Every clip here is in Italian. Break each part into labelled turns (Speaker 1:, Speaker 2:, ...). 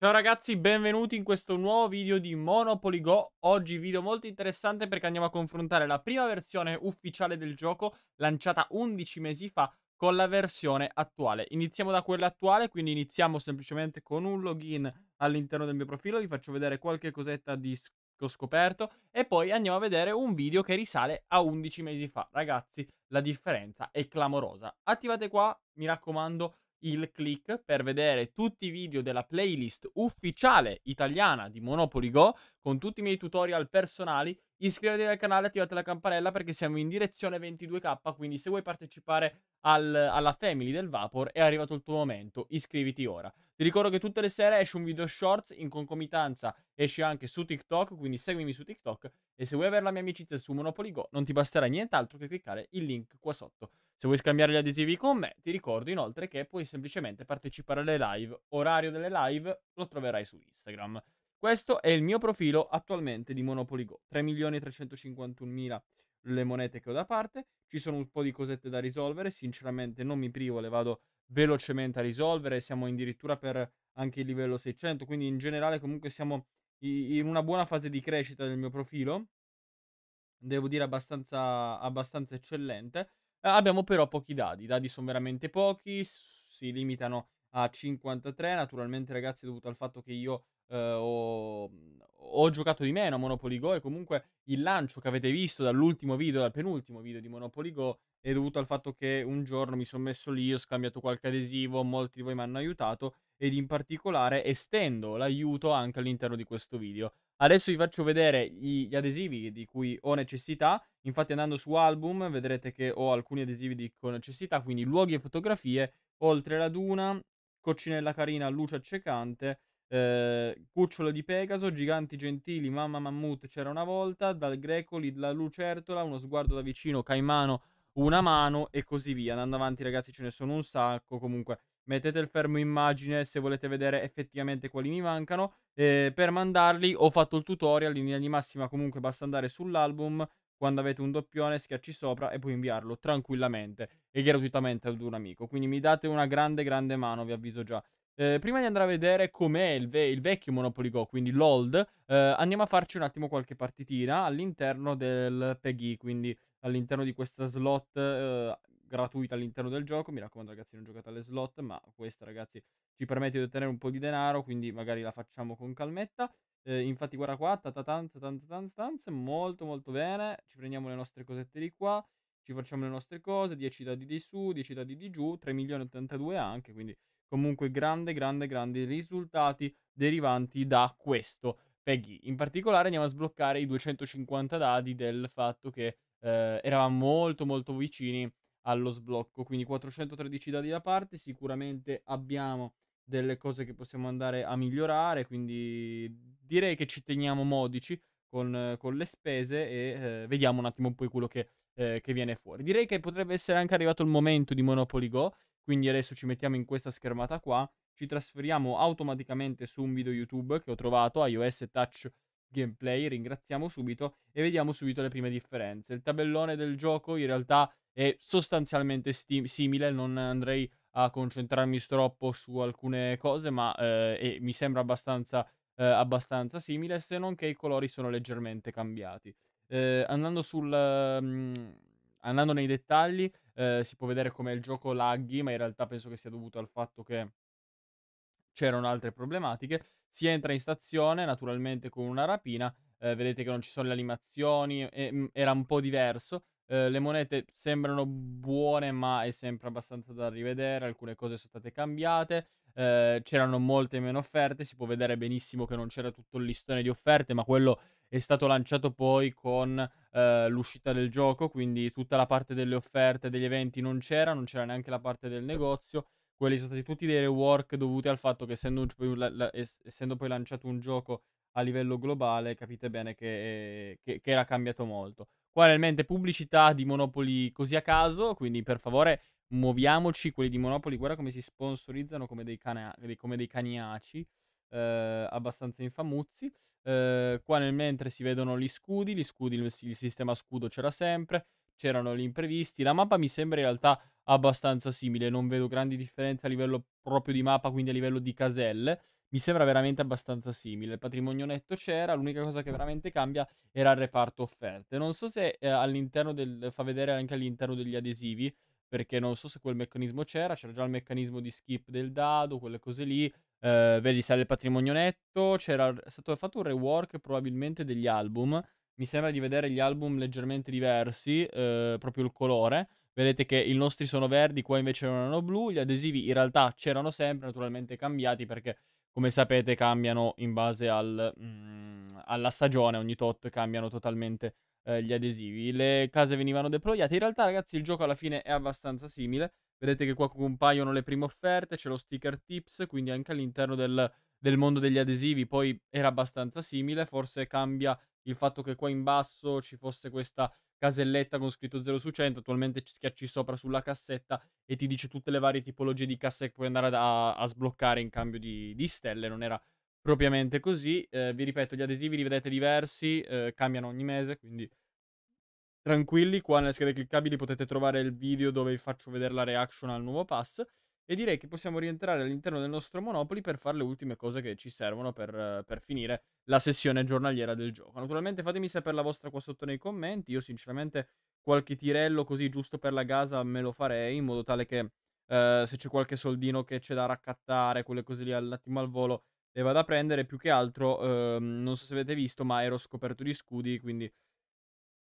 Speaker 1: Ciao ragazzi, benvenuti in questo nuovo video di Monopoly Go. Oggi video molto interessante perché andiamo a confrontare la prima versione ufficiale del gioco, lanciata 11 mesi fa, con la versione attuale. Iniziamo da quella attuale, quindi iniziamo semplicemente con un login all'interno del mio profilo, vi faccio vedere qualche cosetta di che ho scoperto e poi andiamo a vedere un video che risale a 11 mesi fa. Ragazzi, la differenza è clamorosa. Attivate qua, mi raccomando, il click per vedere tutti i video della playlist ufficiale italiana di Monopoly Go con tutti i miei tutorial personali Iscrivetevi al canale, attivate la campanella perché siamo in direzione 22k, quindi se vuoi partecipare al, alla family del Vapor è arrivato il tuo momento, iscriviti ora. Ti ricordo che tutte le sere esce un video shorts, in concomitanza esce anche su TikTok, quindi seguimi su TikTok e se vuoi avere la mia amicizia su Monopoly Go non ti basterà nient'altro che cliccare il link qua sotto. Se vuoi scambiare gli adesivi con me, ti ricordo inoltre che puoi semplicemente partecipare alle live. Orario delle live lo troverai su Instagram. Questo è il mio profilo attualmente di Monopoly Go. 3.351.000 le monete che ho da parte. Ci sono un po' di cosette da risolvere. Sinceramente non mi privo, le vado velocemente a risolvere. Siamo addirittura per anche il livello 600. Quindi in generale comunque siamo in una buona fase di crescita del mio profilo. Devo dire abbastanza, abbastanza eccellente. Eh, abbiamo però pochi dadi. I dadi sono veramente pochi. Si limitano a a 53. Naturalmente, ragazzi, è dovuto al fatto che io eh, ho, mhmm, ho, giocato di meno a Monopoly Go e comunque il lancio che avete visto dall'ultimo video, dal penultimo video di Monopoly Go, è dovuto al fatto che un giorno mi sono messo lì, ho scambiato qualche adesivo, molti di voi mi hanno aiutato ed in particolare estendo l'aiuto anche all'interno di questo video. Adesso vi faccio vedere gli adesivi di cui ho necessità, infatti andando su album vedrete che ho alcuni adesivi di cui ho necessità, quindi luoghi e fotografie, oltre la duna, Coccinella carina, luce accecante. Eh, cucciolo di Pegaso, giganti gentili, mamma mammut c'era una volta, dal greco lì la lucertola, uno sguardo da vicino, caimano, una mano e così via. Andando avanti ragazzi ce ne sono un sacco, comunque mettete il fermo immagine se volete vedere effettivamente quali mi mancano. Eh, per mandarli ho fatto il tutorial, in linea di massima comunque basta andare sull'album, quando avete un doppione schiacci sopra e puoi inviarlo tranquillamente e gratuitamente ad un amico. Quindi mi date una grande grande mano, vi avviso già. Eh, prima di andare a vedere com'è il, ve- il vecchio Monopoly Go, quindi l'old, eh, andiamo a farci un attimo qualche partitina all'interno del PEGI, quindi all'interno di questa slot eh, gratuita all'interno del gioco. Mi raccomando, ragazzi, non giocate alle slot, ma questa, ragazzi, ci permette di ottenere un po' di denaro, quindi magari la facciamo con calmetta. Eh, infatti, guarda qua, tanta tanta tanta tanta molto molto bene. Ci prendiamo le nostre cosette di qua, ci facciamo le nostre cose, 10 dadi di su, 10 dadi di giù, 3 milioni 82 anche, quindi comunque grande, grande, grandi risultati derivanti da questo Peggy. In particolare andiamo a sbloccare i 250 dadi del fatto che eh, eravamo molto molto vicini allo sblocco. Quindi 413 dadi da parte, sicuramente abbiamo delle cose che possiamo andare a migliorare, quindi direi che ci teniamo modici con, con le spese e eh, vediamo un attimo poi quello che, eh, che viene fuori. Direi che potrebbe essere anche arrivato il momento di Monopoly Go, quindi adesso ci mettiamo in questa schermata qua, ci trasferiamo automaticamente su un video YouTube che ho trovato, iOS Touch Gameplay, ringraziamo subito e vediamo subito le prime differenze. Il tabellone del gioco in realtà è sostanzialmente simile, non andrei a concentrarmi troppo su alcune cose, ma eh, mi sembra abbastanza, eh, abbastanza, simile, se non che i colori sono leggermente cambiati. Eh, andando, sul, um, andando, nei dettagli, ehm, si può vedere come il gioco laghi, ma in realtà penso che sia dovuto al fatto che c'erano altre problematiche. Si entra in stazione, naturalmente con una rapina, ehm, vedete che non ci sono le animazioni, mhmm, era un po' diverso, eh, le monete sembrano buone, ma è sempre abbastanza da rivedere. Alcune cose sono state cambiate. Eh, c'erano molte meno offerte. Si può vedere benissimo che non c'era tutto il listone di offerte, ma quello è stato lanciato poi con eh, l'uscita del gioco. Quindi tutta la parte delle offerte, degli eventi non c'era, non c'era neanche la parte del negozio. Quelli sono stati tutti dei rework dovuti al fatto che essendo, la, la, es, essendo poi lanciato un gioco a livello globale, capite bene che, eh, che, che era cambiato molto. Probabilmente pubblicità di Monopoli così a caso, quindi per favore muoviamoci, quelli di Monopoli, guarda come si sponsorizzano come dei, cana- come dei caniaci, eh, abbastanza infamuzzi. Eh, qua nel mentre si vedono gli scudi, gli scudi il sistema scudo c'era sempre, c'erano gli imprevisti, la mappa mi sembra in realtà abbastanza simile, non vedo grandi differenze a livello proprio di mappa, quindi a livello di caselle mi sembra veramente abbastanza simile. Il patrimonio netto c'era, l'unica cosa che veramente cambia era il reparto offerte. Non so se eh, all'interno del... fa vedere anche all'interno degli adesivi, perché non so se quel meccanismo c'era, c'era già il meccanismo di skip del dado, quelle cose lì. Eh, vedi, sale il patrimonio netto, c'era stato fatto un rework probabilmente degli album. Mi sembra di vedere gli album leggermente diversi, eh, proprio il colore. Vedete che i nostri sono verdi, qua invece non erano blu. Gli adesivi in realtà c'erano sempre, naturalmente cambiati perché come sapete cambiano in base al, mh, mm, alla stagione, ogni tot cambiano totalmente eh, gli adesivi. Le case venivano deployate, in realtà ragazzi il gioco alla fine è abbastanza simile, vedete che qua compaiono le prime offerte, c'è lo sticker tips, quindi anche all'interno del, del mondo degli adesivi poi era abbastanza simile, forse cambia il fatto che qua in basso ci fosse questa caselletta con scritto 0 su 100, attualmente schiacci sopra sulla cassetta e ti dice tutte le varie tipologie di casse che puoi andare a, a sbloccare in cambio di, di, stelle, non era propriamente così. Eh, vi ripeto, gli adesivi li vedete diversi, eh, cambiano ogni mese, quindi tranquilli, qua nelle schede cliccabili potete trovare il video dove vi faccio vedere la reaction al nuovo pass. E direi che possiamo rientrare all'interno del nostro Monopoli per fare le ultime cose che ci servono per, eh, per, finire la sessione giornaliera del gioco. Naturalmente fatemi sapere la vostra qua sotto nei commenti, io sinceramente qualche tirello così giusto per la gasa me lo farei, in modo tale che eh, se c'è qualche soldino che c'è da raccattare, quelle cose lì all'attimo al volo, le vado a prendere. Più che altro, ehm, non so se avete visto, ma ero scoperto di scudi, quindi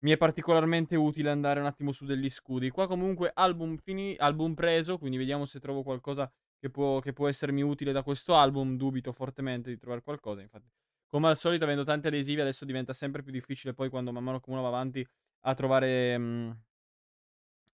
Speaker 1: mi è particolarmente utile andare un attimo su degli scudi. Qua comunque album, fini- album preso, quindi vediamo se trovo qualcosa che può, che può essermi utile da questo album. Dubito fortemente di trovare qualcosa, infatti. Come al solito, avendo tanti adesivi, adesso diventa sempre più difficile poi quando man mano che uno va avanti a trovare, mh, mhmm,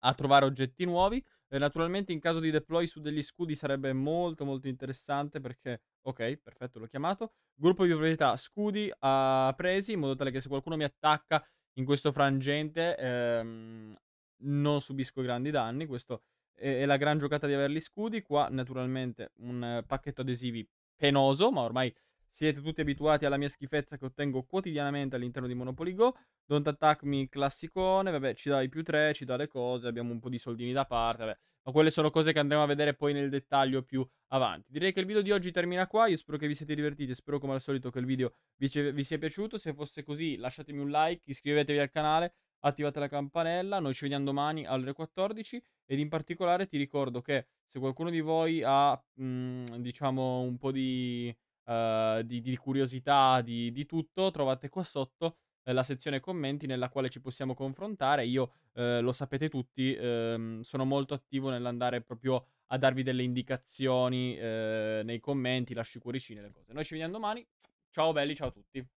Speaker 1: a trovare oggetti nuovi. Eh, naturalmente in caso di deploy su degli scudi sarebbe molto molto interessante perché... Ok, perfetto, l'ho chiamato. Gruppo di proprietà, scudi uh, presi, in modo tale che se qualcuno mi attacca in questo frangente ehm, non subisco grandi danni, questa è, è, la gran giocata di averli scudi, qua naturalmente un pacchetto adesivi penoso, ma ormai siete tutti abituati alla mia schifezza che ottengo quotidianamente all'interno di Monopoly Go. Don't Attack Me classicone, vabbè, ci dai più tre, ci dà le cose, abbiamo un po' di soldini da parte, vabbè. Ma quelle sono cose che andremo a vedere poi nel dettaglio più avanti. Direi che il video di oggi termina qua, io spero che vi siete divertiti, spero come al solito che il video vi, vi sia piaciuto. Se fosse così lasciatemi un like, iscrivetevi al canale, attivate la campanella, noi ci vediamo domani alle ore 14 ed in particolare ti ricordo che se qualcuno di voi ha, mh, mm, diciamo, un po' di eh, di, di, curiosità, di, di, tutto, trovate qua sotto eh, la sezione commenti nella quale ci possiamo confrontare. Io, eh, lo sapete tutti, ehm, sono molto attivo nell'andare proprio a darvi delle indicazioni eh, nei commenti, lascio i cuoricini e le cose. Noi ci vediamo domani. Ciao belli, ciao a tutti.